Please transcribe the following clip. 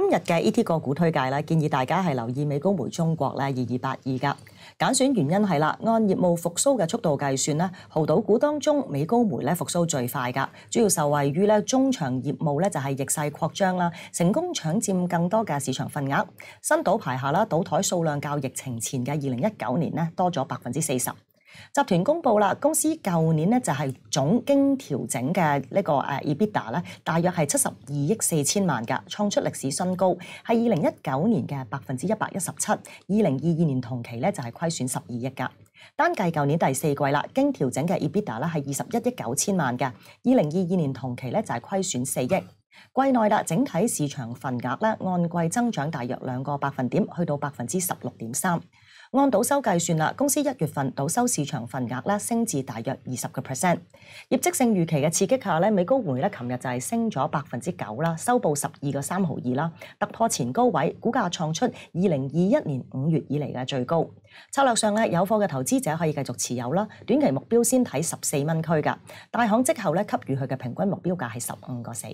今日嘅 E T 个股推介咧，建議大家係留意美高梅中國咧，二二八二噶。揀選原因係啦，按業務復苏嘅速度計算咧，豪賭股當中美高梅咧復苏最快噶，主要受惠於咧中长業務咧就係逆勢擴張啦，成功搶佔更多嘅市場份額。新賭牌下啦，賭台數量較疫情前嘅二零一九年咧多咗百分之四十。集團公布啦，公司舊年咧就係總經調整嘅呢個誒 EBITDA 咧，大約係七十二億四千萬噶，創出歷史新高，係二零一九年嘅百分之一百一十七，二零二二年同期咧就係虧損十二億噶。單計舊年第四季啦，經調整嘅 EBITDA 咧係二十一億九千萬嘅，二零二二年同期咧就係虧損四億。季內啦，整體市場份額咧按季增長大約兩個百分點，去到百分之十六點三。按倒收計算啦，公司一月份倒收市場份額咧升至大約二十個 percent。業績性預期嘅刺激下咧，美高匯咧，琴日就係升咗百分之九啦，收報十二個三毫二啦，突破前高位，股價創出二零二一年五月以嚟嘅最高。策略上咧，有貨嘅投資者可以繼續持有啦。短期目標先睇十四蚊區㗎，大行之後咧給予佢嘅平均目標價係十五個四。